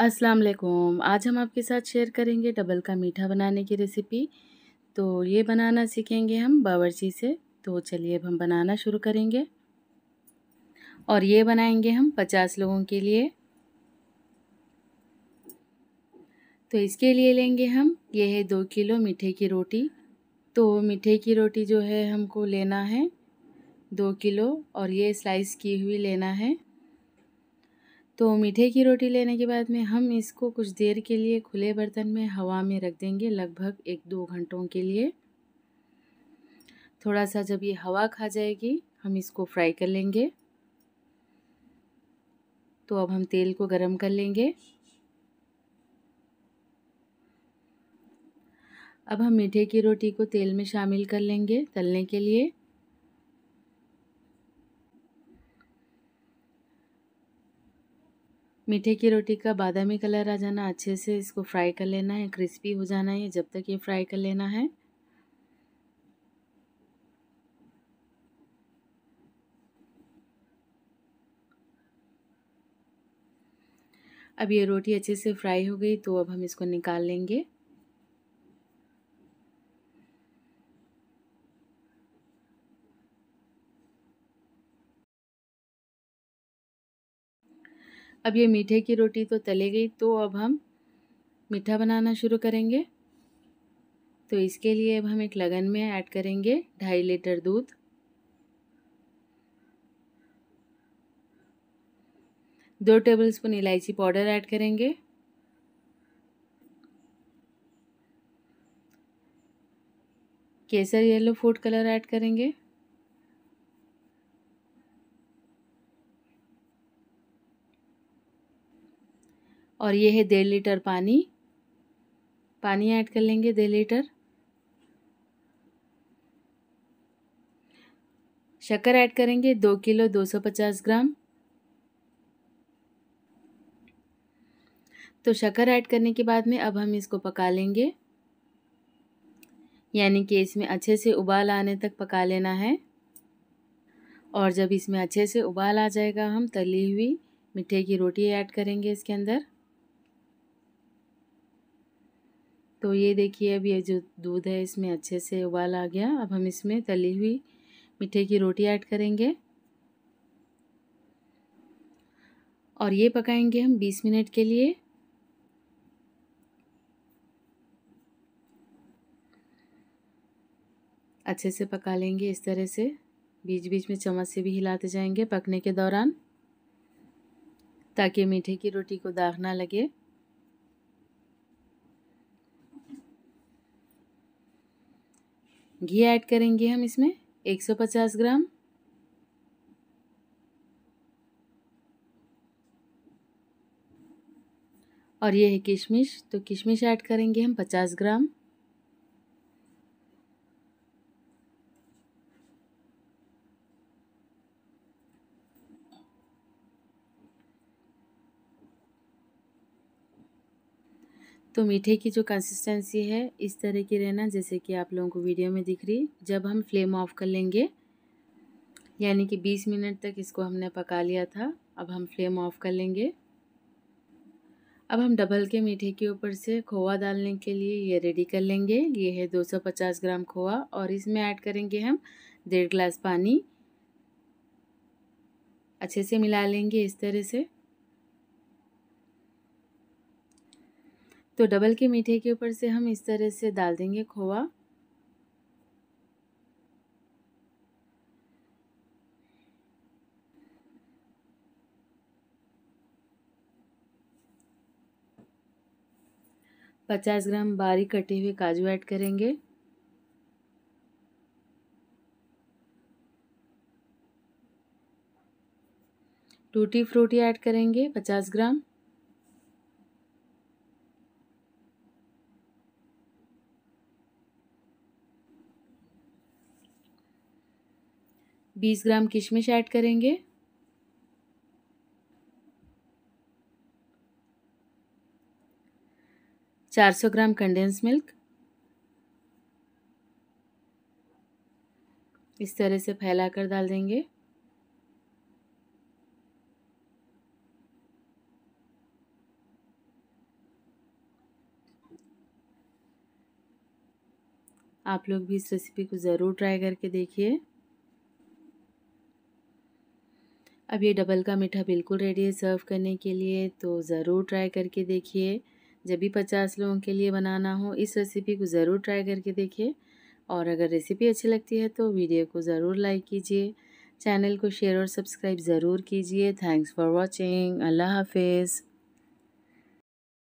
अस्सलाम वालेकुम आज हम आपके साथ शेयर करेंगे डबल का मीठा बनाने की रेसिपी तो ये बनाना सीखेंगे हम बावर्ची से तो चलिए अब हम बनाना शुरू करेंगे और ये बनाएंगे हम पचास लोगों के लिए तो इसके लिए लेंगे हम ये है दो किलो मीठे की रोटी तो मीठे की रोटी जो है हमको लेना है दो किलो और ये स्लाइस की हुई लेना है तो मीठे की रोटी लेने के बाद में हम इसको कुछ देर के लिए खुले बर्तन में हवा में रख देंगे लगभग एक दो घंटों के लिए थोड़ा सा जब ये हवा खा जाएगी हम इसको फ्राई कर लेंगे तो अब हम तेल को गरम कर लेंगे अब हम मीठे की रोटी को तेल में शामिल कर लेंगे तलने के लिए मीठे की रोटी का बादामी कलर आ जाना अच्छे से इसको फ्राई कर लेना है क्रिस्पी हो जाना है जब तक ये फ्राई कर लेना है अब ये रोटी अच्छे से फ्राई हो गई तो अब हम इसको निकाल लेंगे अब ये मीठे की रोटी तो तले गई तो अब हम मीठा बनाना शुरू करेंगे तो इसके लिए अब हम एक लगन में ऐड करेंगे ढाई लीटर दूध दो टेबलस्पून इलायची पाउडर ऐड करेंगे केसर येलो फूड कलर ऐड करेंगे और ये है डेढ़ लीटर पानी पानी ऐड कर लेंगे डेढ़ लीटर शक्कर ऐड करेंगे दो किलो दो सौ पचास ग्राम तो शक्कर ऐड करने के बाद में अब हम इसको पका लेंगे यानी कि इसमें अच्छे से उबाल आने तक पका लेना है और जब इसमें अच्छे से उबाल आ जाएगा हम तली हुई मीठे की रोटी ऐड करेंगे इसके अंदर तो ये देखिए अब ये जो दूध है इसमें अच्छे से उबाल आ गया अब हम इसमें तली हुई मीठे की रोटी ऐड करेंगे और ये पकाएंगे हम 20 मिनट के लिए अच्छे से पका लेंगे इस तरह से बीच बीच में चम्मच से भी हिलाते जाएंगे पकने के दौरान ताकि मीठे की रोटी को दाग ना लगे घी ऐड करेंगे हम इसमें 150 ग्राम और ये है किशमिश तो किशमिश ऐड करेंगे हम 50 ग्राम तो मीठे की जो कंसिस्टेंसी है इस तरह की रहना जैसे कि आप लोगों को वीडियो में दिख रही जब हम फ्लेम ऑफ कर लेंगे यानी कि 20 मिनट तक इसको हमने पका लिया था अब हम फ्लेम ऑफ कर लेंगे अब हम डबल के मीठे के ऊपर से खोआ डालने के लिए ये रेडी कर लेंगे ये है 250 ग्राम खोआ और इसमें ऐड करेंगे हम डेढ़ ग्लास पानी अच्छे से मिला लेंगे इस तरह से तो डबल के मीठे के ऊपर से हम इस तरह से डाल देंगे खोआ पचास ग्राम बारीक कटे हुए काजू ऐड करेंगे टूटी फ्रूटी ऐड करेंगे पचास ग्राम 20 ग्राम किशमिश ऐड करेंगे चार सौ ग्राम कंडेंस मिल्क इस तरह से फैला कर डाल देंगे आप लोग भी इस रेसिपी को ज़रूर ट्राई करके देखिए अब ये डबल का मीठा बिल्कुल रेडी है सर्व करने के लिए तो ज़रूर ट्राई करके देखिए जब भी पचास लोगों के लिए बनाना हो इस रेसिपी को ज़रूर ट्राई करके देखिए और अगर रेसिपी अच्छी लगती है तो वीडियो को ज़रूर लाइक कीजिए चैनल को शेयर और सब्सक्राइब ज़रूर कीजिए थैंक्स फॉर वॉचिंग अल्लाह हाफिज़